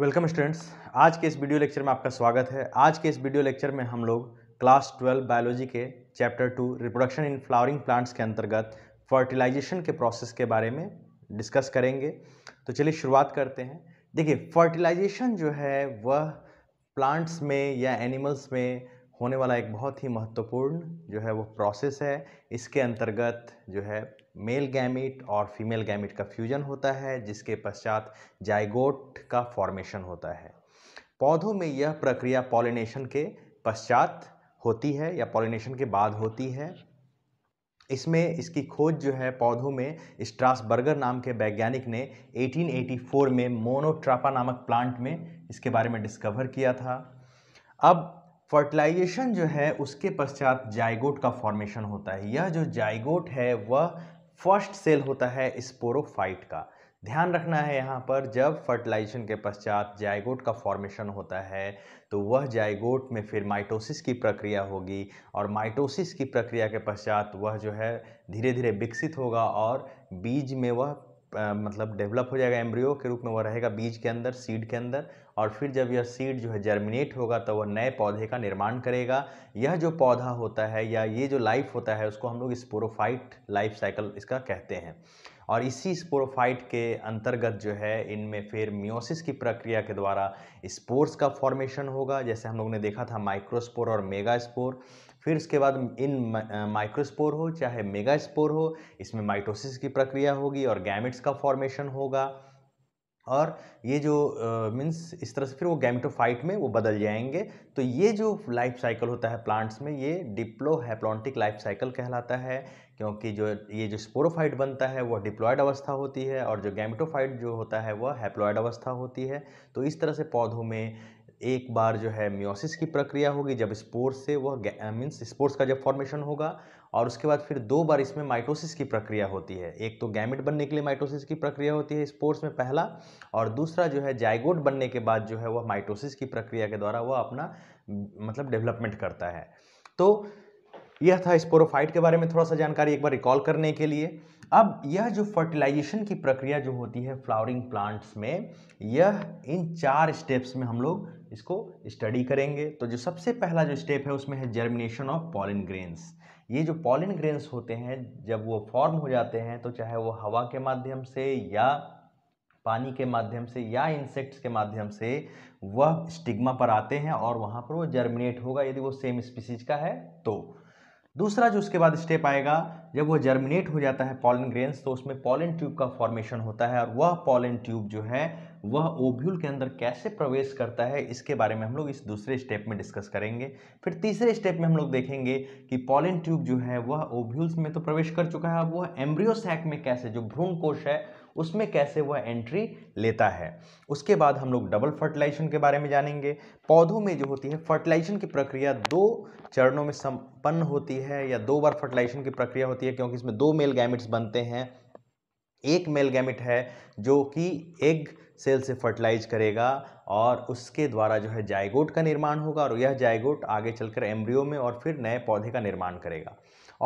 Welcome students आज के इस वीडियो लेक्चर में आपका स्वागत है आज के इस वीडियो लेक्चर में हम लोग क्लास ट्वेल्व बायोलॉजी के chapter two reproduction in flowering plants के अंतर्गत फर्टिलाइजेशन के प्रोसेस के बारे में डिस्कस करेंगे तो चलिए शुरुआत करते हैं देखिए फर्टिलाइजेशन जो है वह प्लांट्स में या एनिमल्स में होने वाला एक बहुत ही महत्वपूर्ण जो है वो प्रोसेस है इसके अंतर्गत जो है मेल गैमिट और फीमेल गैमिट का फ्यूजन होता है जिसके पश्चात जाइगोट का फॉर्मेशन होता है पौधों में यह प्रक्रिया पॉलिनेशन के पश्चात होती है या पॉलिनेशन के बाद होती है इसमें इसकी खोज जो है पौधों में स्ट्रासबर्गर नाम के वैज्ञानिक ने 1884 में मोनोट्रापा नामक प्लांट में इसके बारे में डिस्कवर किया था अब फर्टिलाइजेशन जो है उसके पश्चात जाइगोट का फॉर्मेशन होता है यह जो जाइगोट है वह फर्स्ट सेल होता है स्पोरोफाइट का ध्यान रखना है यहाँ पर जब फर्टिलाइजेशन के पश्चात जायगोट का फॉर्मेशन होता है तो वह जायगोट में फिर माइटोसिस की प्रक्रिया होगी और माइटोसिस की प्रक्रिया के पश्चात वह जो है धीरे धीरे विकसित होगा और बीज में वह आ, मतलब डेवलप हो जाएगा एम्ब्रियो के रूप में वह रहेगा बीज के अंदर सीड के अंदर और फिर जब यह सीड जो है जर्मिनेट होगा तो वह नए पौधे का निर्माण करेगा यह जो पौधा होता है या ये जो लाइफ होता है उसको हम लोग स्पोरोफाइट लाइफ साइकिल इसका कहते हैं और इसी स्पोरोफाइट के अंतर्गत जो है इनमें फिर मियोसिस की प्रक्रिया के द्वारा स्पोर्स का फॉर्मेशन होगा जैसे हम लोग ने देखा था माइक्रोस्पोर और मेगा स्पोर फिर उसके बाद इन माइक्रोस्पोर हो चाहे मेगा स्पोर हो इसमें माइटोसिस की प्रक्रिया होगी और गैमेट्स का फॉर्मेशन होगा और ये जो मीन्स इस तरह से फिर वो गैमिटोफाइट में वो बदल जाएंगे तो ये जो लाइफ साइकिल होता है प्लांट्स में ये डिप्लोहेप्लॉन्टिक लाइफ साइकिल कहलाता है क्योंकि जो ये जो स्पोरोफाइट बनता है वह डिप्लॉयड अवस्था होती है और जो गैमिटोफाइट जो होता है वह हैप्लॉयड अवस्था होती है तो इस तरह से पौधों में एक बार जो है म्योसिस की प्रक्रिया होगी जब स्पोर्स से वह मीन्स स्पोर्स का जब फॉर्मेशन होगा और उसके बाद फिर दो बार इसमें माइटोसिस की प्रक्रिया होती है एक तो गैमिट बनने के लिए माइटोसिस की प्रक्रिया होती है स्पोर्ट्स में पहला और दूसरा जो है जाइगोट बनने के बाद जो है वह माइटोसिस की प्रक्रिया के द्वारा वह अपना मतलब डेवलपमेंट करता है तो यह था स्पोरोफाइट के बारे में थोड़ा सा जानकारी एक बार रिकॉल करने के लिए अब यह जो फर्टिलाइजेशन की प्रक्रिया जो होती है फ्लावरिंग प्लांट्स में यह इन चार स्टेप्स में हम लोग इसको स्टडी करेंगे तो जो सबसे पहला जो स्टेप है उसमें है जर्मिनेशन ऑफ पॉलिन ग्रेन्स ये जो पॉलिन ग्रेन्स होते हैं जब वो फॉर्म हो जाते हैं तो चाहे वो हवा के माध्यम से या पानी के माध्यम से या इंसेक्ट्स के माध्यम से वह स्टिग्मा पर आते हैं और वहाँ पर वो जर्मिनेट होगा यदि वो सेम स्पीसीज का है तो दूसरा जो उसके बाद स्टेप आएगा जब वो जर्मिनेट हो जाता है पॉलिन ग्रेन्स तो उसमें पॉलिन ट्यूब का फॉर्मेशन होता है और वह पॉलिन ट्यूब जो है वह ओव्यूल के अंदर कैसे प्रवेश करता है इसके बारे में हम लोग इस दूसरे स्टेप में डिस्कस करेंगे फिर तीसरे स्टेप में हम लोग देखेंगे कि पॉलिन ट्यूब जो है वह ओव्यूल्स में तो प्रवेश कर चुका है अब वह एम्ब्रियोसैक में कैसे जो भ्रूण कोश है उसमें कैसे वह एंट्री लेता है उसके बाद हम लोग डबल फर्टिलाइजेशन के बारे में जानेंगे पौधों में जो होती है फर्टिलाइजेशन की प्रक्रिया दो चरणों में संपन्न होती है या दो बार फर्टिलाइजेशन की प्रक्रिया होती है क्योंकि इसमें दो मेल गैमिट्स बनते हैं एक मेल गैमिट है जो कि एग सेल से फर्टिलाइज करेगा और उसके द्वारा जो है जायगोट का निर्माण होगा और यह जायगोट आगे चलकर एम्ब्रियो में और फिर नए पौधे का निर्माण करेगा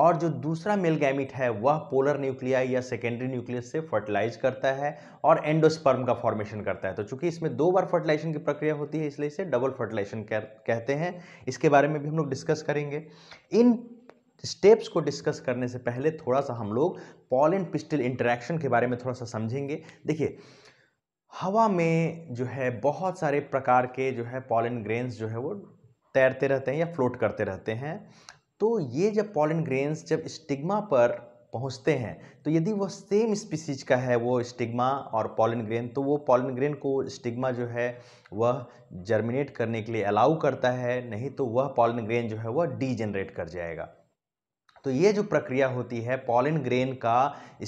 और जो दूसरा मेल गैमिट है वह पोलर न्यूक्लिया या सेकेंडरी न्यूक्लियस से फर्टिलाइज करता है और एंडोस्पर्म का फॉर्मेशन करता है तो चूंकि इसमें दो बार फर्टिलाइजेशन की प्रक्रिया होती है इसलिए इसे डबल फर्टिलाइजेशन कहते हैं इसके बारे में भी हम लोग डिस्कस करेंगे इन स्टेप्स को डिस्कस करने से पहले थोड़ा सा हम लोग पॉलन पिस्टल इंटरेक्शन के बारे में थोड़ा सा समझेंगे देखिए हवा में जो है बहुत सारे प्रकार के जो है पॉलन ग्रेन्स जो है वो तैरते रहते हैं या फ्लोट करते रहते हैं तो ये जब पॉलन ग्रेन्स जब स्टिग्मा पर पहुंचते हैं तो यदि वो सेम स्पीसीज का है वो स्टिग्मा और पॉलन ग्रेन तो वो पॉलन ग्रेन को स्टिग्मा जो है वह जर्मिनेट करने के लिए अलाउ करता है नहीं तो वह पॉलन ग्रेन जो है वह डीजनरेट कर जाएगा तो ये जो प्रक्रिया होती है पॉलन ग्रेन का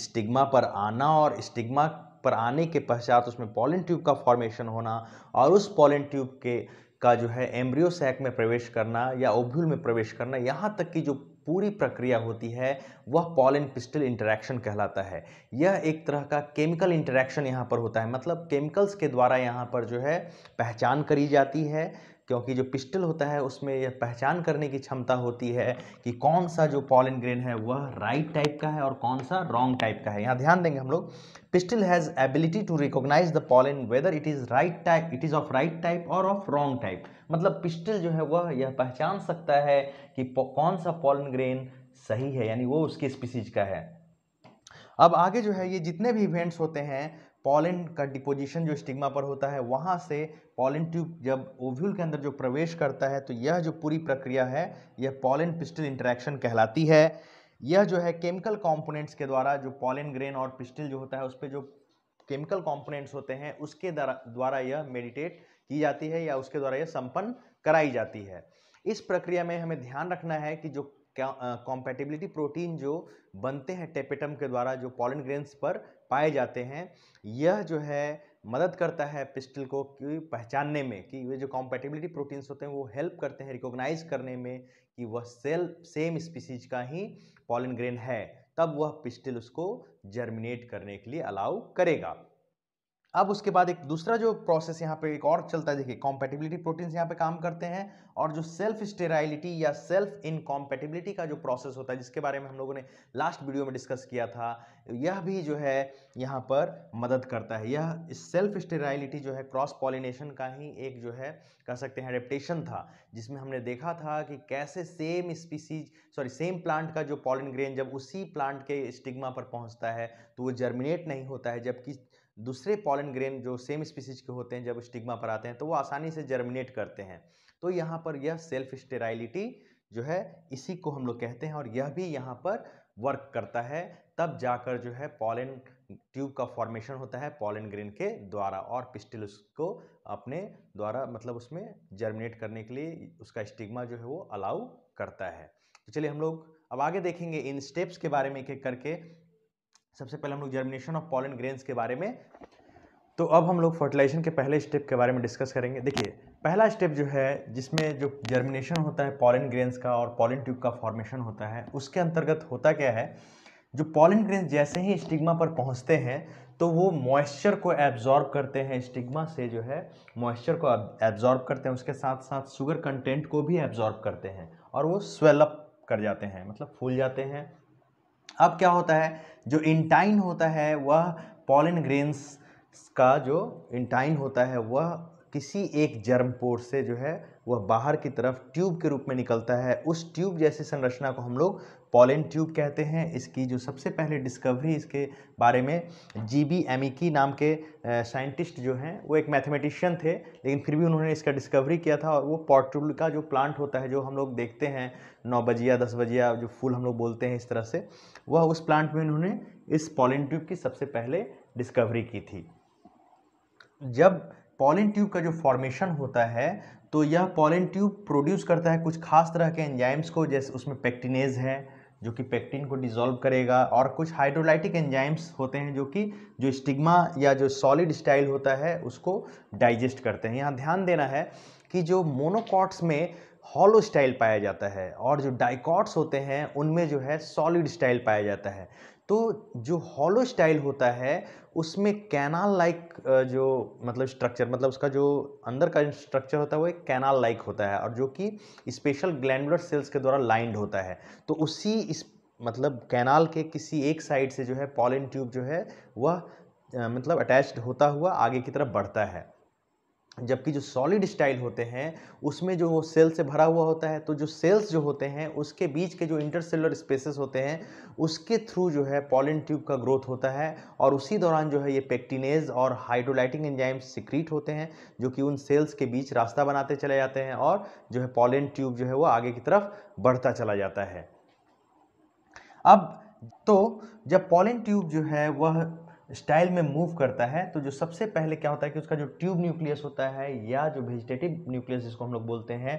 स्टिग्मा पर आना और स्टिग्मा पर आने के पश्चात उसमें पॉलिन ट्यूब का फॉर्मेशन होना और उस पॉलिन ट्यूब के का जो है एम्ब्रियो सैक में प्रवेश करना या ओव्यूल में प्रवेश करना यहाँ तक कि जो पूरी प्रक्रिया होती है वह पॉलिन पिस्टल इंटरेक्शन कहलाता है यह एक तरह का केमिकल इंटरेक्शन यहाँ पर होता है मतलब केमिकल्स के द्वारा यहाँ पर जो है पहचान करी जाती है क्योंकि जो पिस्टल होता है उसमें यह पहचान करने की क्षमता होती है कि कौन सा जो पॉलिन ग्रेन है वह राइट टाइप का है और कौन सा रॉन्ग टाइप का है यहाँ ध्यान देंगे हम लोग Pistil has ability to recognize the pollen whether it is right type, it is of right type or of wrong type. मतलब पिस्टल जो है वह यह पहचान सकता है कि कौन सा पॉलन ग्रेन सही है यानी वो उसकी स्पीसीज का है अब आगे जो है ये जितने भी इवेंट्स होते हैं पॉलिन का डिपोजिशन जो स्टिग्मा पर होता है वहाँ से पॉलिन ट्यूब जब ओव्यूल के अंदर जो प्रवेश करता है तो यह जो पूरी प्रक्रिया है यह पॉलिन पिस्टल इंटरेक्शन कहलाती है यह जो है केमिकल कंपोनेंट्स के द्वारा जो पॉलिन ग्रेन और पिस्टिल जो होता है उस पर जो केमिकल कंपोनेंट्स होते हैं उसके द्वारा यह मेडिटेट की जाती है या उसके द्वारा यह संपन्न कराई जाती है इस प्रक्रिया में हमें ध्यान रखना है कि जो कॉम्पैटिबिलिटी प्रोटीन जो बनते हैं टेपेटम के द्वारा जो पॉलिन ग्रेन्स पर पाए जाते हैं यह जो है मदद करता है पिस्टल को कि पहचानने में कि वे जो कॉम्पैटिबिलिटी प्रोटीन्स होते हैं वो हेल्प करते हैं रिकॉग्नाइज करने में कि वह सेल सेम स्पीसीज का ही पॉलन ग्रेन है तब वह पिस्टिल उसको जर्मिनेट करने के लिए अलाउ करेगा अब उसके बाद एक दूसरा जो प्रोसेस यहाँ पे एक और चलता है देखिए कॉम्पेटिबिलिटी प्रोटीन्स यहाँ पे काम करते हैं और जो सेल्फ स्टेराइलिटी या सेल्फ इनकॉम्पेटिबिलिटी का जो प्रोसेस होता है जिसके बारे में हम लोगों ने लास्ट वीडियो में डिस्कस किया था यह भी जो है यहाँ पर मदद करता है यह सेल्फ स्टेराइलिटी जो है क्रॉस पॉलिनेशन का ही एक जो है कह सकते हैं एडेप्टेशन था जिसमें हमने देखा था कि कैसे same species sorry same plant का जो पॉलिन ग्रेन जब उसी प्लांट के स्टिग्मा पर पहुँचता है तो वो जर्मिनेट नहीं होता है जबकि दूसरे पॉलन ग्रेन जो सेम स्पीसीज के होते हैं जब स्टिग्मा पर आते हैं तो वो आसानी से जर्मिनेट करते हैं तो यहाँ पर यह सेल्फ स्टेराइलिटी जो है इसी को हम लोग कहते हैं और यह भी यहाँ पर वर्क करता है तब जाकर जो है पॉलन ट्यूब का फॉर्मेशन होता है पॉलन ग्रेन के द्वारा और पिस्टिल उसको अपने द्वारा मतलब उसमें जर्मिनेट करने के लिए उसका स्टिग्मा जो है वो अलाउ करता है तो चलिए हम लोग अब आगे देखेंगे इन स्टेप्स के बारे में एक एक करके सबसे पहले हम लोग जर्मिनेशन ऑफ पॉलन ग्रेन्स के बारे में तो अब हम लोग फर्टिलाइजेशन के पहले स्टेप के बारे में डिस्कस करेंगे देखिए पहला स्टेप जो है जिसमें जो जर्मिनेशन होता है पॉलन ग्रेन्स का और पॉलन ट्यूब का फॉर्मेशन होता है उसके अंतर्गत होता क्या है जो पॉलन ग्रेन्स जैसे ही स्टिग्मा पर पहुँचते हैं तो वो मॉइस्चर को एब्जॉर्ब करते हैं स्टिग्मा से जो है मॉइस्चर को एब्जॉर्ब करते हैं उसके साथ साथ शुगर कंटेंट को भी एब्जॉर्ब करते हैं और वो स्वेलअप कर जाते हैं मतलब फूल जाते हैं अब क्या होता है जो इंटाइन होता है वह पॉलिन ग्रेन्स का जो इंटाइन होता है वह किसी एक जर्म पोर से जो है वह बाहर की तरफ ट्यूब के रूप में निकलता है उस ट्यूब जैसी संरचना को हम लोग पॉलन ट्यूब कहते हैं इसकी जो सबसे पहले डिस्कवरी इसके बारे में जी बी एमिकी नाम के साइंटिस्ट जो हैं वो एक मैथमेटिशियन थे लेकिन फिर भी उन्होंने इसका डिस्कवरी किया था और वो पॉटुल का जो प्लांट होता है जो हम लोग देखते हैं नौ बजिया दस बजिया जो फूल हम लोग बोलते हैं इस तरह से वह उस प्लांट में उन्होंने इस पॉलन ट्यूब की सबसे पहले डिस्कवरी की थी जब पॉलन ट्यूब का जो फॉर्मेशन होता है तो यह पॉलन ट्यूब प्रोड्यूस करता है कुछ खास तरह के एंजाइम्स को जैसे उसमें पेक्टिनेज है जो कि पेक्टिन को डिजोल्व करेगा और कुछ हाइड्रोलाइटिक एंजाइम्स होते हैं जो कि जो स्टिग्मा या जो सॉलिड स्टाइल होता है उसको डाइजेस्ट करते हैं यहाँ ध्यान देना है कि जो मोनोकॉट्स में हॉलो स्टाइल पाया जाता है और जो डाइकॉट्स होते हैं उनमें जो है सॉलिड स्टाइल पाया जाता है तो जो हॉलो स्टाइल होता है उसमें कैनाल लाइक जो मतलब स्ट्रक्चर मतलब उसका जो अंदर का स्ट्रक्चर होता है वो एक कैनाल लाइक होता है और जो कि स्पेशल ग्लैंडुलर सेल्स के द्वारा लाइंड होता है तो उसी इस मतलब कैनाल के किसी एक साइड से जो है पॉलिन ट्यूब जो है वह मतलब अटैच्ड होता हुआ आगे की तरफ बढ़ता है जबकि जो सॉलिड स्टाइल होते हैं उसमें जो सेल से भरा हुआ होता है तो जो सेल्स जो होते हैं उसके बीच के जो इंटरसेलर स्पेसेस होते हैं उसके थ्रू जो है पॉलिन ट्यूब का ग्रोथ होता है और उसी दौरान जो है ये पेक्टिनेज और हाइड्रोलाइटिंग एंजाइम्स सिक्रीट होते हैं जो कि उन सेल्स के बीच रास्ता बनाते चले जाते हैं और जो है पॉलिन ट्यूब जो है वो आगे की तरफ बढ़ता चला जाता है अब तो जब पॉलिन ट्यूब जो है वह स्टाइल में मूव करता है तो जो सबसे पहले क्या होता है कि उसका जो ट्यूब न्यूक्लियस होता है या जो वेजिटेटिव न्यूक्लियस जिसको हम लोग बोलते हैं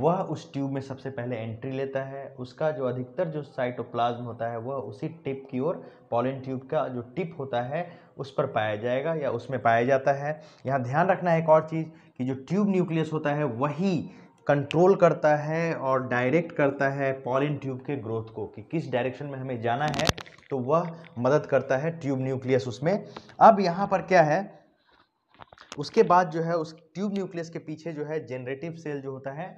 वह उस ट्यूब में सबसे पहले एंट्री लेता है उसका जो अधिकतर जो साइटोप्लाज्म होता है वह उसी टिप की ओर पॉलिन ट्यूब का जो टिप होता है उस पर पाया जाएगा या उसमें पाया जाता है यहाँ ध्यान रखना है एक और चीज़ कि जो ट्यूब न्यूक्लियस होता है वही कंट्रोल करता है और डायरेक्ट करता है पॉलिन ट्यूब के ग्रोथ को कि किस डायरेक्शन में हमें जाना है तो वह मदद करता है ट्यूब न्यूक्लियस उसमें अब यहाँ पर क्या है उसके बाद जो है उस ट्यूब न्यूक्लियस के पीछे जो है जेनरेटिव सेल जो होता है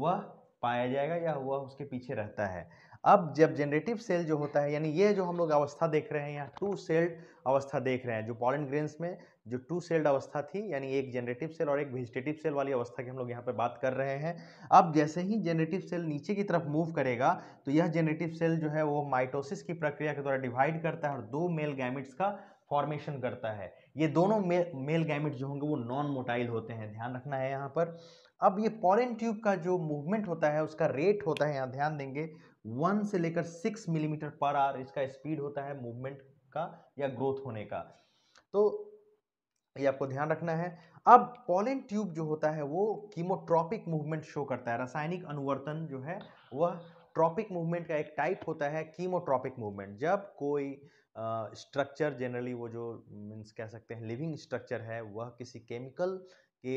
वह पाया जाएगा या वह उसके पीछे रहता है अब जब जनरेटिव सेल जो होता है यानी ये जो हम लोग अवस्था देख रहे हैं यहाँ टू सेल्ड अवस्था देख रहे हैं जो पॉलन ग्रेन्स में जो टू सेल्ड अवस्था थी यानी एक जनरेटिव सेल और एक वेजिटेटिव सेल वाली अवस्था की हम लोग यहाँ पर बात कर रहे हैं अब जैसे ही जनरेटिव सेल नीचे की तरफ मूव करेगा तो यह जेनरेटिव सेल जो है वो माइटोसिस की प्रक्रिया के द्वारा डिवाइड करता है और दो मेल गैमिट्स का फॉर्मेशन करता है ये दोनों मे, मेल गैमिट जो होंगे वो नॉन मोटाइल होते हैं ध्यान रखना है यहाँ पर अब ये पॉलन ट्यूब का जो मूवमेंट होता है उसका रेट होता है यहाँ ध्यान देंगे वन से लेकर सिक्स मिलीमीटर पर आवर इसका स्पीड होता है मूवमेंट का या ग्रोथ होने का तो ये आपको ध्यान रखना है अब पॉलिन ट्यूब जो होता है वो कीमोट्रॉपिक मूवमेंट शो करता है रासायनिक अनुवर्तन जो है वह ट्रॉपिक मूवमेंट का एक टाइप होता है कीमोट्रॉपिक मूवमेंट जब कोई स्ट्रक्चर uh, जनरली वो जो मीन्स कह सकते हैं लिविंग स्ट्रक्चर है वह किसी केमिकल के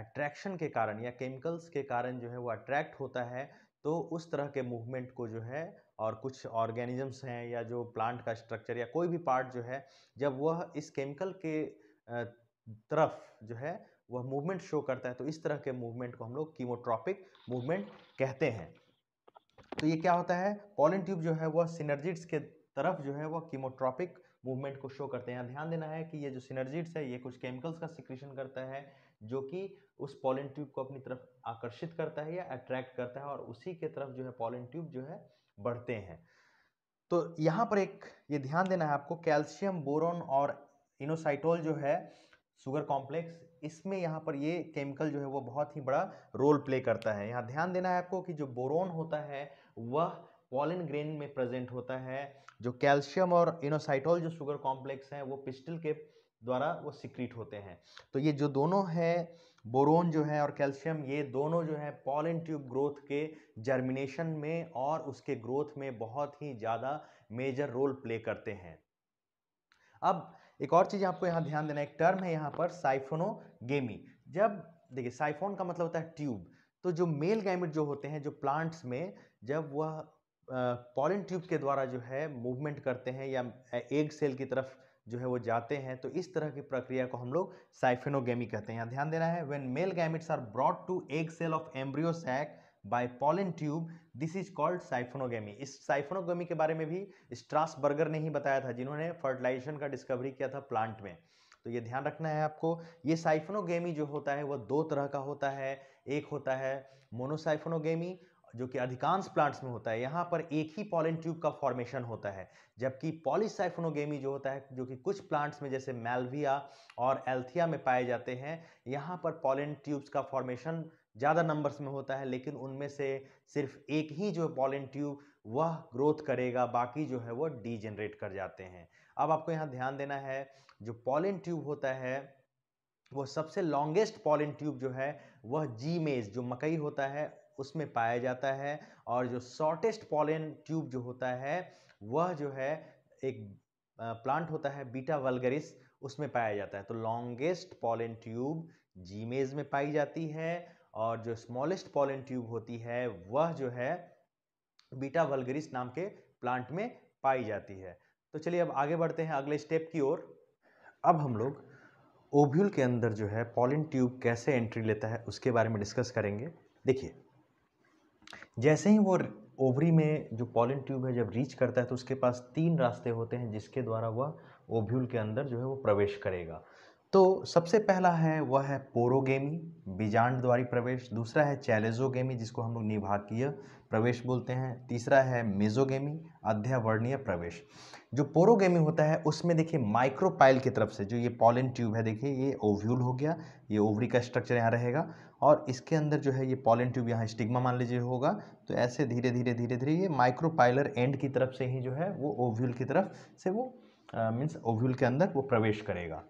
अट्रैक्शन के कारण या केमिकल्स के कारण जो है वो अट्रैक्ट होता है तो उस तरह के मूवमेंट को जो है और कुछ ऑर्गेनिजम्स हैं या जो प्लांट का स्ट्रक्चर या कोई भी पार्ट जो है जब वह इस केमिकल के तरफ जो है वह मूवमेंट शो करता है तो इस तरह के मूवमेंट को हम लोग कीमोट्रॉपिक मूवमेंट कहते हैं तो ये क्या होता है पॉलिन ट्यूब जो है वह सिनर्जिट्स के तरफ जो है वह कीमोट्रॉपिक मूवमेंट को शो करते हैं ध्यान देना है कि ये जो सिनर्जिट्स है ये कुछ केमिकल्स का सिक्रेशन करता है जो कि उस पॉलिन ट्यूब को अपनी तरफ आकर्षित करता है या अट्रैक्ट करता है और उसी के तरफ जो है पॉलिन ट्यूब जो है बढ़ते हैं तो यहाँ पर एक ये ध्यान देना है आपको कैल्शियम बोरोन और इनोसाइटोल जो है शुगर कॉम्प्लेक्स इसमें यहाँ पर ये केमिकल जो है वो बहुत ही बड़ा रोल प्ले करता है यहाँ ध्यान देना है आपको कि जो बोरोन होता है वह पॉलिन ग्रेन में प्रेजेंट होता है जो कैल्शियम और इनोसाइटोल जो शुगर कॉम्प्लेक्स है वो पिस्टल के द्वारा वो सिक्रीट होते हैं तो ये जो दोनों है बोरोन जो है और कैल्शियम ये दोनों जो है पॉलन ट्यूब ग्रोथ के जर्मिनेशन में और उसके ग्रोथ में बहुत ही ज़्यादा मेजर रोल प्ले करते हैं अब एक और चीज़ आपको यहाँ ध्यान देना एक टर्म है यहाँ पर साइफोनोगेमी जब देखिए साइफोन का मतलब होता है ट्यूब तो जो मेल गैमिट जो होते हैं जो प्लांट्स में जब वह पॉलन ट्यूब के द्वारा जो है मूवमेंट करते हैं या एग सेल की तरफ जो है वो जाते हैं तो इस तरह की प्रक्रिया को हम लोग साइफेनोगेमी कहते हैं यहाँ ध्यान देना है when male gametes are brought to egg cell of embryo sac by pollen tube this is called siphonogamy इस साइफोनोगेमी के बारे में भी स्ट्रास बर्गर ने ही बताया था जिन्होंने फर्टिलाइजेशन का डिस्कवरी किया था प्लांट में तो ये ध्यान रखना है आपको ये साइफोनोगेमी जो होता है वह दो तरह का होता है एक होता है मोनोसाइफोनोगेमी जो कि अधिकांश प्लांट्स में होता है यहाँ पर एक ही पॉलिन ट्यूब का फॉर्मेशन होता है जबकि पॉलिसाइफोनोगेमी जो होता है जो कि कुछ प्लांट्स में जैसे मेलविया और एल्थिया में पाए जाते हैं यहाँ पर पॉलिन ट्यूब्स का फॉर्मेशन ज़्यादा नंबर्स में होता है लेकिन उनमें से सिर्फ एक ही जो पॉलिन ट्यूब वह ग्रोथ करेगा बाकी जो है वह डीजनरेट कर जाते हैं अब आपको यहाँ ध्यान देना है जो पॉलिन ट्यूब होता है वो सबसे लॉन्गेस्ट पॉलिन ट्यूब जो है वह जी मेज जो मकई होता है उसमें पाया जाता है और जो शॉर्टेस्ट पॉलन ट्यूब जो होता है वह जो है एक प्लांट होता है बीटा वलगरिस उसमें पाया जाता है तो लॉन्गेस्ट पॉलन ट्यूब जीमेज में पाई जाती है और जो स्मॉलेस्ट पॉलन ट्यूब होती है वह जो है बीटा वलगरिस नाम के प्लांट में पाई जाती है तो चलिए अब आगे बढ़ते हैं अगले स्टेप की ओर अब हम लोग ओव्यूल के अंदर जो है पॉलिन ट्यूब कैसे एंट्री लेता है उसके बारे में डिस्कस करेंगे देखिए जैसे ही वो ओवरी में जो पॉलिन ट्यूब है जब रीच करता है तो उसके पास तीन रास्ते होते हैं जिसके द्वारा वह ओव्यूल के अंदर जो है वो प्रवेश करेगा तो सबसे पहला है वह है पोरोगेमी बीजांड द्वारी प्रवेश दूसरा है चैलेजोगेमी जिसको हम लोग निभाकीय प्रवेश बोलते हैं तीसरा है मेजोगेमी अध्यावर्णीय प्रवेश जो पोरोगेमी होता है उसमें देखिए माइक्रोपाइल की तरफ से जो ये पॉलन ट्यूब है देखिए ये ओव्यूल हो गया ये ओवरी का स्ट्रक्चर यहाँ रहेगा और इसके अंदर जो है ये पॉलन ट्यूब यहाँ स्टिग्मा मान लीजिए होगा तो ऐसे धीरे धीरे धीरे धीरे ये माइक्रोपाइलर एंड की तरफ से ही जो है वो ओव्यूल की तरफ से वो मीन्स ओव्यूल के अंदर वो प्रवेश करेगा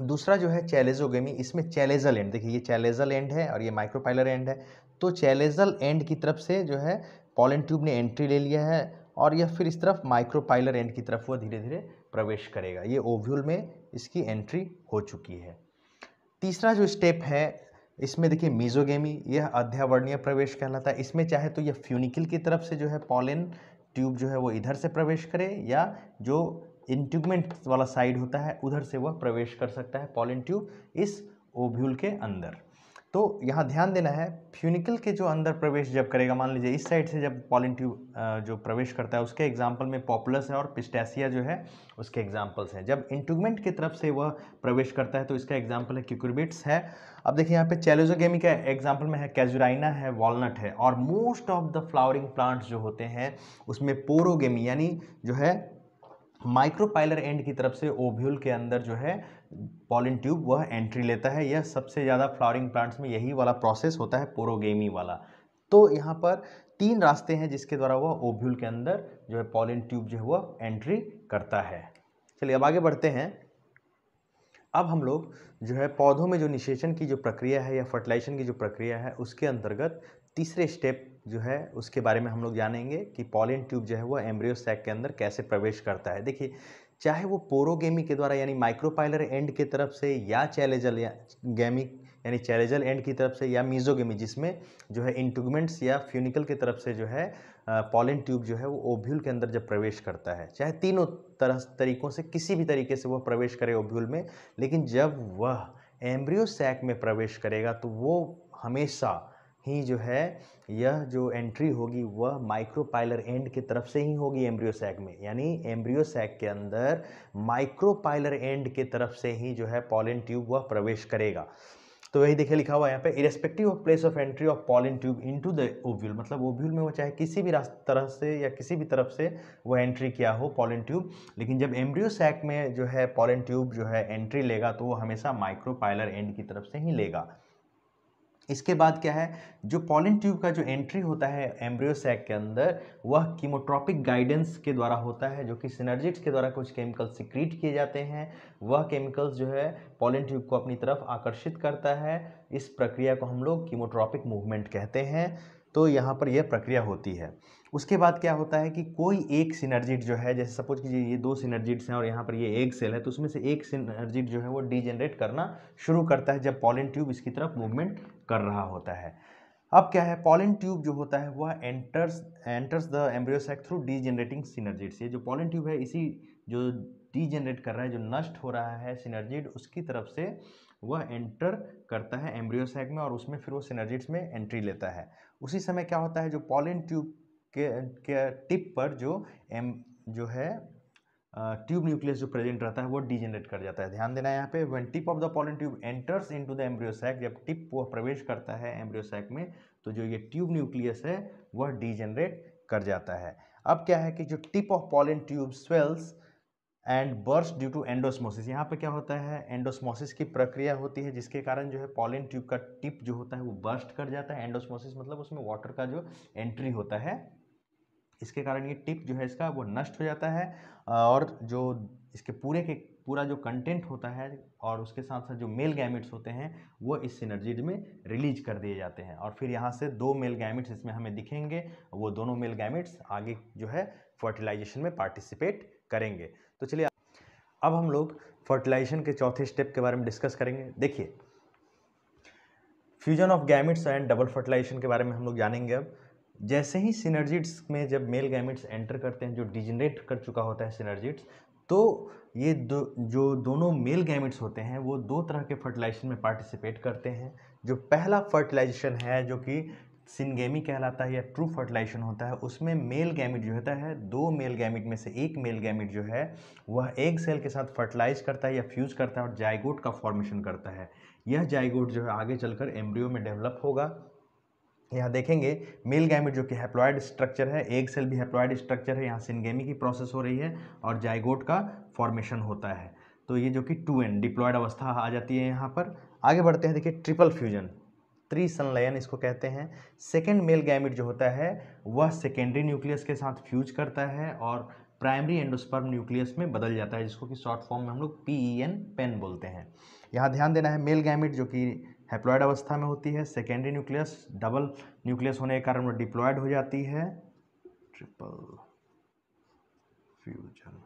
दूसरा जो है चैलेजोगेमी इसमें चैलेजल एंड देखिए ये चैलेजल एंड है और ये माइक्रोपाइलर एंड है तो चैलेजल एंड की तरफ से जो है पॉलन ट्यूब ने एंट्री ले लिया है और यह फिर इस तरफ माइक्रोपाइलर एंड की तरफ वह धीरे धीरे प्रवेश करेगा ये ओव्यूल में इसकी एंट्री हो चुकी है तीसरा जो स्टेप है इसमें देखिए मीजोगेमी यह अध्यावर्णीय प्रवेश कहलाता है इसमें चाहे तो यह फ्यूनिकल की तरफ से जो है पॉलन ट्यूब जो है वो इधर से प्रवेश करे या जो इंट्यूबमेंट वाला साइड होता है उधर से वह प्रवेश कर सकता है पॉलिन ट्यूब इस ओव्यूल के अंदर तो यहाँ ध्यान देना है फ्यूनिकल के जो अंदर प्रवेश जब करेगा मान लीजिए इस साइड से जब पॉलिन ट्यूब जो प्रवेश करता है उसके एग्जाम्पल में पॉपुलस है और पिस्टेसिया जो है उसके एग्जाम्पल्स हैं जब इंटूगमेंट की तरफ से वह प्रवेश करता है तो इसका एग्जाम्पल है क्यूक्यूबिट्स है अब देखिए यहाँ पे चैलोजोगेमी का एग्जाम्पल में है कैजुराइना है वॉलनट है और most of the flowering plants जो होते हैं उसमें पोरोगेमी यानी जो है माइक्रोपाइलर एंड की तरफ से ओव्यूल के अंदर जो है पॉलिन ट्यूब वह एंट्री लेता है यह सबसे ज़्यादा फ्लावरिंग प्लांट्स में यही वाला प्रोसेस होता है पोरोगेमी वाला तो यहाँ पर तीन रास्ते हैं जिसके द्वारा वह ओव्यूल के अंदर जो है पॉलिन ट्यूब जो है वह एंट्री करता है चलिए अब आगे बढ़ते हैं अब हम लोग जो है पौधों में जो निषेचन की जो प्रक्रिया है या फर्टिलाइजेशन की जो प्रक्रिया है उसके अंतर्गत तीसरे स्टेप जो है उसके बारे में हम लोग जानेंगे कि पॉलिन ट्यूब जो है वो एम्ब्रियो सैक के अंदर कैसे प्रवेश करता है देखिए चाहे वो पोरोगेमी के द्वारा यानी माइक्रोपाइलर एंड की तरफ से या चैलेजल या यानी चैलेजल एंड की तरफ से या मीजोगेमी जिसमें जो है इंटूगमेंट्स या फ्यूनिकल की तरफ से जो है पॉलिन ट्यूब जो है वो ओब्यूल के अंदर जब प्रवेश करता है चाहे तीनों तरह तरीकों से किसी भी तरीके से वह प्रवेश करे ओब्यूल में लेकिन जब वह एम्ब्रियो सैक में प्रवेश करेगा तो वो हमेशा ही जो है यह जो एंट्री होगी वह माइक्रोपाइलर एंड की तरफ से ही होगी सैक में यानी सैक के अंदर माइक्रोपाइलर एंड के तरफ से ही जो है पॉलिन ट्यूब वह प्रवेश करेगा तो वही देखिए लिखा हुआ है यहाँ पे irrespective of place of entry of pollen tube into the ovule मतलब ओव्यूल में वो चाहे किसी भी तरह से या किसी भी तरफ से वो एंट्री किया हो पॉलिन ट्यूब लेकिन जब एम्ब्रियो सैक में जो है पॉलिन ट्यूब जो है एंट्री लेगा तो वो हमेशा माइक्रोपाइलर एंड की तरफ से ही लेगा इसके बाद क्या है जो पॉलिन ट्यूब का जो एंट्री होता है एम्ब्रियोसैक के अंदर वह कीमोट्रॉपिक गाइडेंस के द्वारा होता है जो कि सिनर्जिट्स के द्वारा कुछ केमिकल्स सिक्रीट किए जाते हैं वह केमिकल्स जो है पॉलिन ट्यूब को अपनी तरफ आकर्षित करता है इस प्रक्रिया को हम लोग कीमोट्रॉपिक मूवमेंट कहते हैं तो यहाँ पर यह प्रक्रिया होती है उसके बाद क्या होता है कि कोई एक सिनर्जिट जो है जैसे सपोज कीजिए ये दो सिनर्जिट्स हैं और यहाँ पर ये एक सेल है तो उसमें से एक सिनर्जिट जो है वो डीजेनरेट करना शुरू करता है जब पॉलिन ट्यूब इसकी तरफ मूवमेंट कर रहा होता है अब क्या है पॉलिन ट्यूब जो होता है वह enters enters the embryo sac through degenerating synergids ये जो पॉलिन ट्यूब है इसी जो डी जनरेट कर रहा है जो नष्ट हो रहा है सिनर्जिड उसकी तरफ से वह एंटर करता है एम्ब्रियोसैक में और उसमें फिर वो सिनर्जिड्स में एंट्री लेता है उसी समय क्या होता है जो पॉलिन ट्यूब के, के टिप पर जो एम जो है ट्यूब न्यूक्लियस जो प्रेजेंट रहता है वो डीजनरेट कर जाता है ध्यान देना है यहाँ पे when tip of the pollen tube enters into the embryo sac जब टिप वह प्रवेश करता है एम्ब्रियोसैक में तो जो ये ट्यूब न्यूक्लियस है वह डिजेनरेट कर जाता है अब क्या है कि जो tip of pollen tube swells and burst due to endosmosis यहाँ पे क्या होता है एंडोस्मोसिस की प्रक्रिया होती है जिसके कारण जो है पॉलिन ट्यूब का टिप जो होता है वो बर्स्ट कर जाता है एंडोस्मोसिस मतलब उसमें वाटर का जो एंट्री होता है इसके कारण ये टिप जो है इसका वो नष्ट हो जाता है और जो इसके पूरे के पूरा जो कंटेंट होता है और उसके साथ साथ जो मेल गैमिट्स होते हैं वो इस सिनर्जी में रिलीज कर दिए जाते हैं और फिर यहाँ से दो मेल गैमिट्स इसमें हमें दिखेंगे वो दोनों मेल गैमिट्स आगे जो है फर्टिलाइजेशन में पार्टिसिपेट करेंगे तो चलिए अब हम लोग फर्टिलाइजेशन के चौथे स्टेप के बारे में डिस्कस करेंगे देखिए fusion of gametes and double fertilisation के बारे में हम लोग जानेंगे अब जैसे ही सिनर्जिट्स में जब मेल गैमिट्स एंटर करते हैं जो डिजनरेट कर चुका होता है सिनर्जिट्स तो ये दो जो दोनों मेल गैमिट्स होते हैं वो दो तरह के फर्टिलाइजेशन में पार्टिसिपेट करते हैं जो पहला फर्टिलाइजेशन है जो कि सिनगेमी कहलाता है या ट्रू फर्टिलाइजेशन होता है उसमें मेल गैमिट जो होता है दो मेल गैमिट में से एक मेल गैमिट जो है वह एक सेल के साथ फर्टिलाइज करता है या फ्यूज करता है और जायगोट का फॉर्मेशन करता है यह जाइगोट जो है आगे चलकर एम्ब्रियो में डेवलप होगा यहाँ देखेंगे मेल गैमेट जो कि हैप्लॉयड स्ट्रक्चर है एक सेल भी हैप्लॉयड स्ट्रक्चर है यहाँ सिनगेमी की प्रोसेस हो रही है और जाइगोट का फॉर्मेशन होता है तो ये जो कि टू एन डिप्लॉयड अवस्था आ जाती है यहाँ पर आगे बढ़ते हैं देखिए ट्रिपल फ्यूजन संलयन इसको कहते हैं सेकेंड मेल गैमिट जो होता है वह सेकेंडरी न्यूक्लियस के साथ फ्यूज करता है और प्राइमरी एंडोस्पर्म न्यूक्लियस में बदल जाता है जिसको कि शॉर्ट फॉर्म में हम लोग पी ई एन पेन बोलते हैं यहाँ ध्यान देना है मेल गैमिट जो कि हैप्लॉयड अवस्था में होती है सेकेंडरी न्यूक्लियस डबल न्यूक्लियस होने के कारण वो डिप्लॉयड हो जाती है ट्रिपल फ्यूजन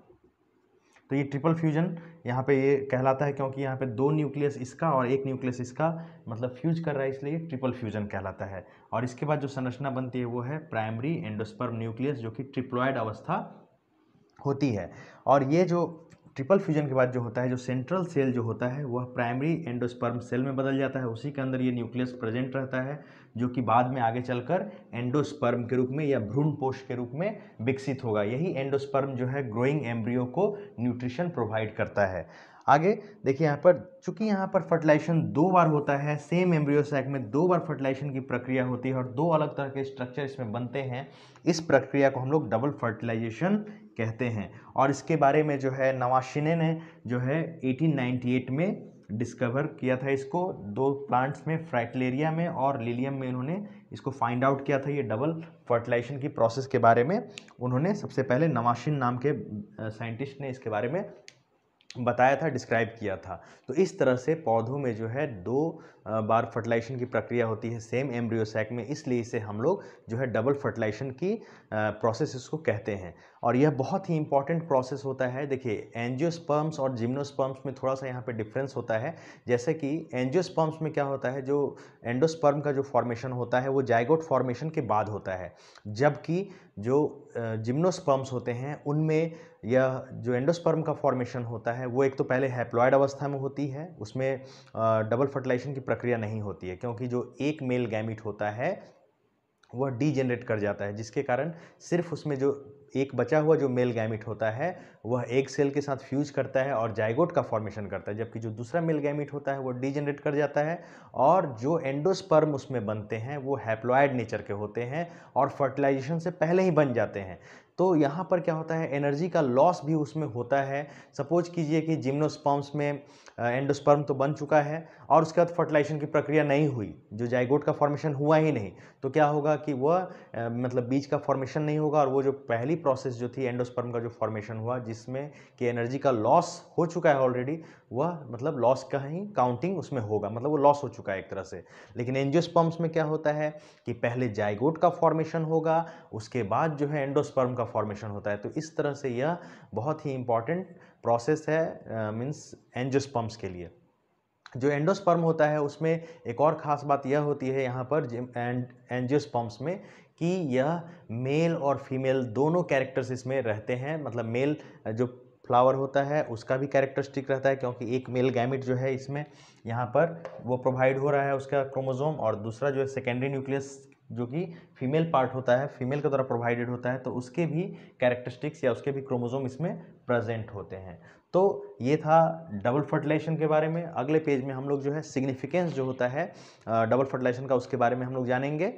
तो ये ट्रिपल फ्यूजन यहाँ पे ये कहलाता है क्योंकि यहाँ पे दो न्यूक्लियस इसका और एक न्यूक्लियस इसका मतलब फ्यूज कर रहा है इसलिए ट्रिपल फ्यूजन कहलाता है और इसके बाद जो संरचना बनती है वो है प्राइमरी एंडोस्पर्म न्यूक्लियस जो कि ट्रिप्लॉयड अवस्था होती है और ये जो ट्रिपल फ्यूजन के बाद जो होता है जो सेंट्रल सेल जो होता है वह प्राइमरी एंडोस्पर्म सेल में बदल जाता है उसी के अंदर ये न्यूक्लियस प्रेजेंट रहता है जो कि बाद में आगे चलकर एंडोस्पर्म के रूप में या भ्रूण पोष के रूप में विकसित होगा यही एंडोस्पर्म जो है ग्रोइंग एम्ब्रियो को न्यूट्रिशन प्रोवाइड करता है आगे देखिए यहाँ पर चूंकि यहाँ पर फर्टिलाइजेशन दो बार होता है सेम एम्ब्रियो सैक में दो बार फर्टिलाइजेशन की प्रक्रिया होती है और दो अलग तरह के स्ट्रक्चर इसमें बनते हैं इस प्रक्रिया को हम लोग डबल फर्टिलाइजेशन कहते हैं और इसके बारे में जो है नवाशिने ने जो है 1898 में डिस्कवर किया था इसको दो प्लांट्स में फ्रैटलेरिया में और लिलियम में इन्होंने इसको फाइंड आउट किया था ये डबल फर्टिलाइजेशन की प्रोसेस के बारे में उन्होंने सबसे पहले नवाशिन नाम के साइंटिस्ट ने इसके बारे में बताया था डिस्क्राइब किया था तो इस तरह से पौधों में जो है दो बार फर्टिलाइजेशन की प्रक्रिया होती है सेम एम्ब्रियोसैक में इसलिए इसे हम लोग जो है डबल फर्टिलाइजेशन की प्रोसेस इसको कहते हैं और यह बहुत ही इंपॉर्टेंट प्रोसेस होता है देखिए एनजियोस्पर्म्स और जिम्नोस्पर्म्स में थोड़ा सा यहाँ पे डिफरेंस होता है जैसे कि एनजियोस्पर्म्स में क्या होता है जो एंडोस्पर्म का जो फॉर्मेशन होता है वो जाइगोट फॉर्मेशन के बाद होता है जबकि जो जिम्नोस्पर्म्स होते हैं उनमें यह जो एंडोस्पर्म का फॉर्मेशन होता है वो एक तो पहले हैप्लॉयड अवस्था में होती है उसमें डबल फर्टिलाइजेशन की प्रक्रिया नहीं होती है क्योंकि जो एक मेल गैमिट होता है वह डीजेनरेट कर जाता है जिसके कारण सिर्फ उसमें जो एक बचा हुआ जो मेल गैमिट होता है वह एक सेल के साथ फ्यूज करता है और जाइगोट का फॉर्मेशन करता है जबकि जो दूसरा मेल गैमिट होता है वो डिजेनरेट कर जाता है और जो एंडोस्पर्म उसमें बनते हैं वो हैप्लॉयड नेचर के होते हैं और फर्टिलाइजेशन से पहले ही बन जाते हैं तो यहाँ पर क्या होता है एनर्जी का लॉस भी उसमें होता है सपोज कीजिए कि जिम्नोस्पर्म्स में एंडोस्पर्म तो बन चुका है और उसके बाद फर्टिलाइजेशन की प्रक्रिया नहीं हुई जो जाइगोट का फॉर्मेशन हुआ ही नहीं तो क्या होगा कि वह मतलब बीज का फॉर्मेशन नहीं होगा और वो जो पहली प्रोसेस जो थी एंडोस्पर्म का जो फॉर्मेशन हुआ जिसमें कि एनर्जी का लॉस हो चुका है ऑलरेडी वह मतलब लॉस का ही काउंटिंग उसमें होगा मतलब वो लॉस हो चुका है एक तरह से लेकिन एंजियोस्पर्म्स में क्या होता है कि पहले जाइगोट का फॉर्मेशन होगा उसके बाद जो है एंडोस्पर्म का फॉर्मेशन होता है तो इस तरह से यह बहुत ही इंपॉर्टेंट प्रोसेस है मीन्स एंजियोस्पर्म्स के लिए जो एंडोस्पर्म होता है उसमें एक और ख़ास बात यह होती है यहाँ पर एंड एंजियोस्पर्म्स में कि यह मेल और फीमेल दोनों कैरेक्टर्स इसमें रहते हैं मतलब मेल जो फ्लावर होता है उसका भी कैरेक्टरिस्टिक रहता है क्योंकि एक मेल गैमिट जो है इसमें यहाँ पर वो प्रोवाइड हो रहा है उसका क्रोमोजोम और दूसरा जो है सेकेंडरी न्यूक्लियस जो कि फीमेल पार्ट होता है फीमेल के द्वारा प्रोवाइडेड होता है तो उसके भी कैरेक्टरिस्टिक्स या उसके भी क्रोमोजोम इसमें प्रेजेंट होते हैं तो ये था डबल फर्टिलाइजेशन के बारे में अगले पेज में हम लोग जो है सिग्निफिकेंस जो होता है डबल फर्टिलाइजेशन का उसके बारे में हम लोग जानेंगे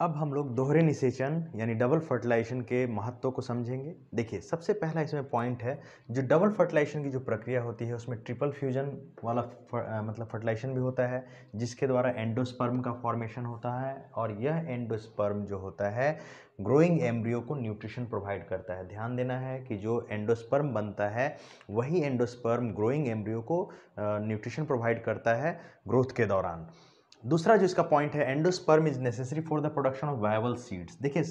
अब हम लोग दोहरे निषेचन यानी डबल फर्टिलाइजेशन के महत्व को समझेंगे देखिए सबसे पहला इसमें पॉइंट है जो डबल फर्टिलाइजेशन की जो प्रक्रिया होती है उसमें ट्रिपल फ्यूजन वाला फर, आ, मतलब फर्टिलाइजेशन भी होता है जिसके द्वारा एंडोस्पर्म का फॉर्मेशन होता है और यह एंडोस्पर्म जो होता है ग्रोइंग एम्ब्रियो को न्यूट्रिशन प्रोवाइड करता है ध्यान देना है कि जो एंडोस्पर्म बनता है वही एंडोस्पर्म ग्रोइंग एम्ब्रियो को न्यूट्रिशन प्रोवाइड करता है ग्रोथ के दौरान दूसरा जो इसका पॉइंट है endosperm is necessary for the production of viable seeds देखिए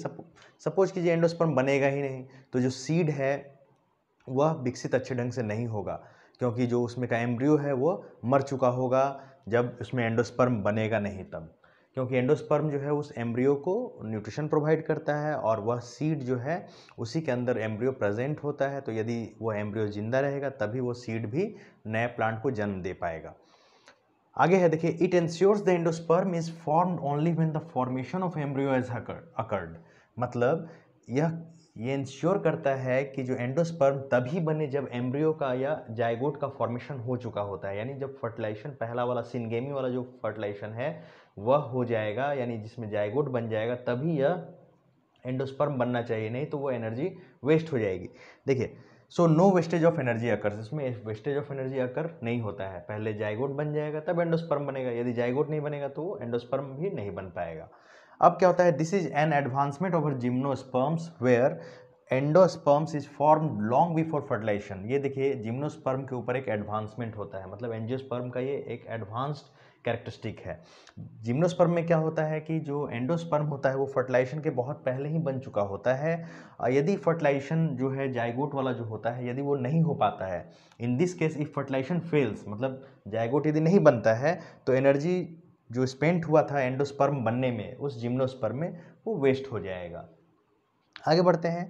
सपोज कीजिए एंडोस्पर्म बनेगा ही नहीं तो जो सीड है वह विकसित अच्छे ढंग से नहीं होगा क्योंकि जो उसमें का एम्ब्रियो है वो मर चुका होगा जब उसमें एंडोस्पर्म बनेगा नहीं तब क्योंकि एंडोस्पर्म जो है उस एम्ब्रियो को न्यूट्रिशन प्रोवाइड करता है और वह सीड जो है उसी के अंदर एम्ब्रियो प्रेजेंट होता है तो यदि वह एम्ब्रियो जिंदा रहेगा तभी वो सीड भी नए प्लांट को जन्म दे पाएगा आगे है देखिए it ensures the endosperm is form only when the formation of embryo is occurred मतलब यह ये इंश्योर करता है कि जो एंडोस्पर्म तभी बने जब एम्ब्रियो का या जायगोट का फॉर्मेशन हो चुका होता है यानी जब फर्टिलाइजेशन पहला वाला सिनगेमी वाला जो फर्टिलाइजेशन है वह हो जाएगा यानी जिसमें जायगोट बन जाएगा तभी यह एंडोस्पर्म बनना चाहिए नहीं तो वो एनर्जी वेस्ट हो जाएगी देखिए so no wastage of energy occur इसमें वेस्टेज ऑफ एनर्जी अकर नहीं होता है पहले जायगोट बन जाएगा तब एंडोस्पर्म बनेगा यदि जायगोट नहीं बनेगा तो एंडोस्पर्म भी नहीं बन पाएगा अब क्या होता है this is an advancement over gymnosperms where endosperms is form long before fertilisation ये देखिए जिम्नोस्पर्म के ऊपर एक एडवांसमेंट होता है मतलब एनजियोस्पर्म का ये एक एडवांस्ड कैरेक्टरिस्टिक है जिम्नोस्पर्म में क्या होता है कि जो एंडोस्पर्म होता है वो फर्टिलाइजेशन के बहुत पहले ही बन चुका होता है यदि फर्टिलाइजेशन जो है जायगोट वाला जो होता है यदि वो नहीं हो पाता है in this case if fertilisation fails मतलब जायगोट यदि नहीं बनता है तो एनर्जी जो स्पेंट हुआ था एंडोस्पर्म बनने में उस जिम्नोस्पर्म में वो वेस्ट हो जाएगा आगे बढ़ते हैं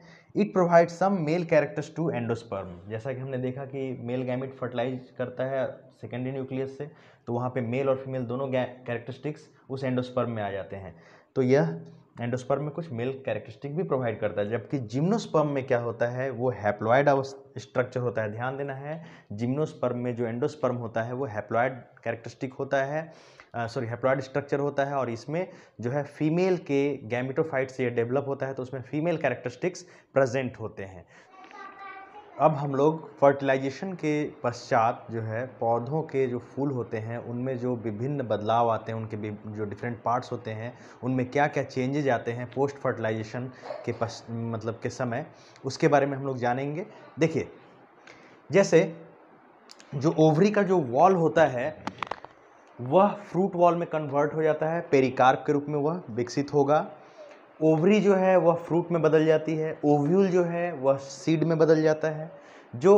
it provide some male characters to endosperm जैसा कि हमने देखा कि मेल गैमिट फर्टिलाइज करता है सेकेंडरी न्यूक्लियस से तो वहाँ पे मेल और फीमेल दोनों कैरेक्टरिस्टिक्स उस एंडोस्पर्म में आ जाते हैं तो यह एंडोस्पर्म में कुछ मेल कैरेक्टरिस्टिक भी प्रोवाइड करता है जबकि जिम्नोस्पर्म में क्या होता है वो हैप्लॉयड स्ट्रक्चर होता है ध्यान देना है जिम्नोस्पर्म में जो एंडोस्पर्म होता है वो हैप्लॉयड कैरेक्टरिस्टिक होता है सॉरी हेप्लॉयड स्ट्रक्चर होता है और इसमें जो है फीमेल के गैमिटोफाइट से ये डेवलप होता है तो उसमें फीमेल कैरेक्टरिस्टिक्स प्रेजेंट होते हैं अब हम लोग फर्टिलाइजेशन के पश्चात जो है पौधों के जो फूल होते हैं उनमें जो विभिन्न बदलाव आते हैं उनके जो डिफरेंट पार्ट्स होते हैं उनमें क्या क्या चेंजेज आते हैं पोस्ट फर्टिलाइजेशन के पश मतलब के समय उसके बारे में हम लोग जानेंगे देखिए जैसे जो ओवरी का जो वॉल होता है वह फ्रूट वॉल में कन्वर्ट हो जाता है पेरिकार्प के रूप में वह विकसित होगा ओवरी जो है वह फ्रूट में बदल जाती है ओव्यूल जो है वह सीड में बदल जाता है जो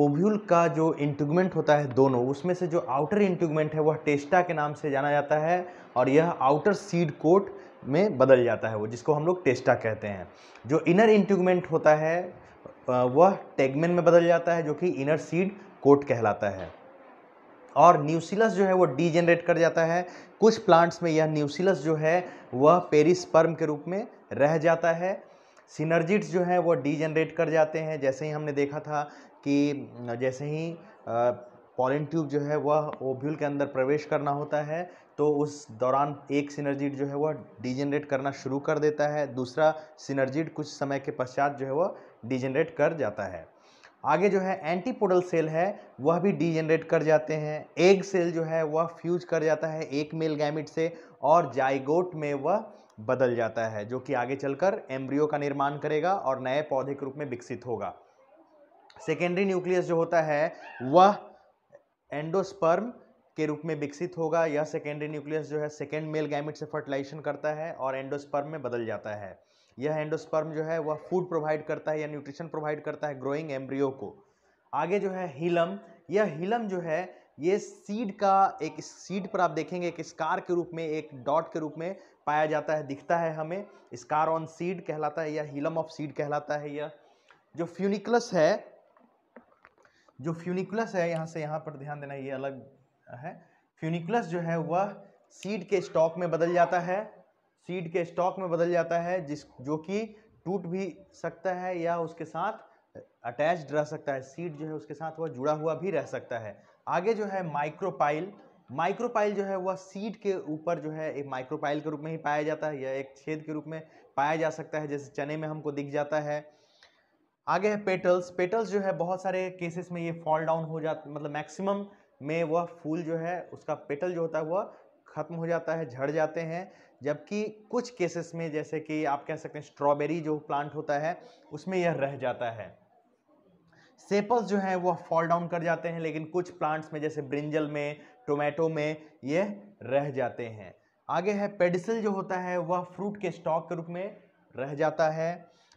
ओव्यूल का जो इंटूगमेंट होता है दोनों उसमें से जो आउटर इंटूगमेंट है वह टेस्टा के नाम से जाना जाता है और यह आउटर सीड कोट में बदल जाता है वो जिसको हम लोग टेस्टा कहते हैं जो इनर इंटूगमेंट होता है वह टेगमेन में बदल जाता है जो कि इनर सीड कोट कहलाता है और न्यूसिलस जो है वो डीजेनरेट कर जाता है कुछ प्लांट्स में यह न्यूसिलस जो है वह पेरिसपर्म के रूप में रह जाता है सिनर्जिट्स जो हैं वो डीजनरेट कर जाते हैं जैसे ही हमने देखा था कि जैसे ही पॉलिन ट्यूब जो है वह ओव्यूल के अंदर प्रवेश करना होता है तो उस दौरान एक सिनर्जिट जो है वह डिजेनरेट करना शुरू कर देता है दूसरा सिनर्जिट कुछ समय के पश्चात जो है वह डिजेनरेट कर जाता है आगे जो है एंटीपोडल सेल है वह भी डीजनरेट कर जाते हैं एग सेल जो है वह फ्यूज कर जाता है एक मेल गैमिट से और जाइगोट में वह बदल जाता है जो कि आगे चलकर एम्ब्रियो का निर्माण करेगा और नए पौधे के रूप में विकसित होगा सेकेंडरी न्यूक्लियस जो होता है वह एंडोस्पर्म के रूप में विकसित होगा यह सेकेंडरी न्यूक्लियस जो है सेकेंड मेल गैमिट से फर्टिलाइजेशन करता है और एंडोस्पर्म में बदल जाता है यह एंडोस्पर्म जो है वह फूड प्रोवाइड करता है या न्यूट्रिशन प्रोवाइड करता है ग्रोइंग एम्ब्रियो को आगे जो है हीलम यह हीलम जो है ये सीड का एक सीड पर आप देखेंगे एक स्कार के रूप में एक डॉट के रूप में पाया जाता है दिखता है हमें स्कार ऑन सीड कहलाता है या हीलम ऑफ सीड कहलाता है यह जो फ्यूनिकुलस है जो फ्यूनिकुलस है यहाँ से यहाँ पर ध्यान देना ये अलग है फ्यूनिकुलस जो है वह सीड के स्टॉक में बदल जाता है सीड के स्टॉक में बदल जाता है जिस जो कि टूट भी सकता है या उसके साथ अटैच्ड रह सकता है सीड जो है उसके साथ वह जुड़ा हुआ भी रह सकता है आगे जो है माइक्रोपाइल माइक्रोपाइल जो है वह सीड के ऊपर जो है एक माइक्रोपाइल के रूप में ही पाया जाता है या एक छेद के रूप में पाया जा सकता है जैसे चने में हमको दिख जाता है आगे है पेटल्स पेटल्स जो है बहुत सारे केसेस में ये फॉल डाउन हो जाता मतलब मैक्सिमम में वह फूल जो है उसका पेटल जो होता है वह ख़त्म हो जाता है झड़ जाते हैं जबकि कुछ केसेस में जैसे कि आप कह सकते हैं स्ट्रॉबेरी जो प्लांट होता है उसमें यह रह जाता है सेपल्स जो है वह फॉल डाउन कर जाते हैं लेकिन कुछ प्लांट्स में जैसे ब्रिंजल में टोमेटो में यह रह जाते हैं आगे है पेडिसल जो होता है वह फ्रूट के स्टॉक के रूप में रह जाता है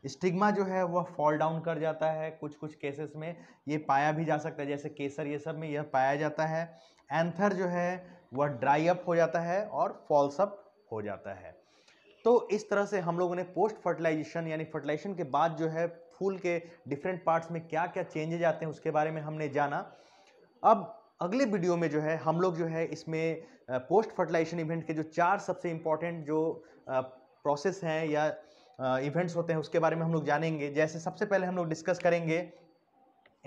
स्टिग्मा जो है वह फॉल डाउन कर जाता है कुछ कुछ केसेस में ये पाया भी जा सकता है जैसे केसर ये सब में यह पाया जाता है एंथर जो है वह ड्राई अप हो जाता है और फॉल्स अप हो जाता है तो इस तरह से हम लोगों ने पोस्ट फर्टिलाइजेशन यानी फर्टिलाइजेशन के बाद जो है फूल के डिफरेंट पार्ट्स में क्या क्या चेंजेज आते हैं उसके बारे में हमने जाना अब अगले वीडियो में जो है हम लोग जो है इसमें पोस्ट फर्टिलाइजेशन इवेंट के जो चार सबसे इम्पॉर्टेंट जो प्रोसेस हैं या इवेंट्स होते हैं उसके बारे में हम लोग जानेंगे जैसे सबसे पहले हम लोग डिस्कस करेंगे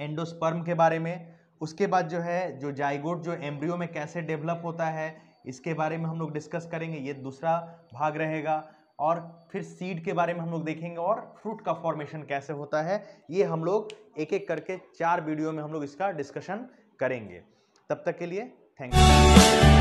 एंडोस्पर्म के बारे में उसके बाद जो है जो जाइगोट जो एम्ब्रियो में कैसे डेवलप होता है इसके बारे में हम लोग डिस्कस करेंगे ये दूसरा भाग रहेगा और फिर सीड के बारे में हम लोग देखेंगे और फ्रूट का फॉर्मेशन कैसे होता है ये हम लोग एक एक करके चार वीडियो में हम लोग इसका डिस्कशन करेंगे तब तक के लिए थैंक यू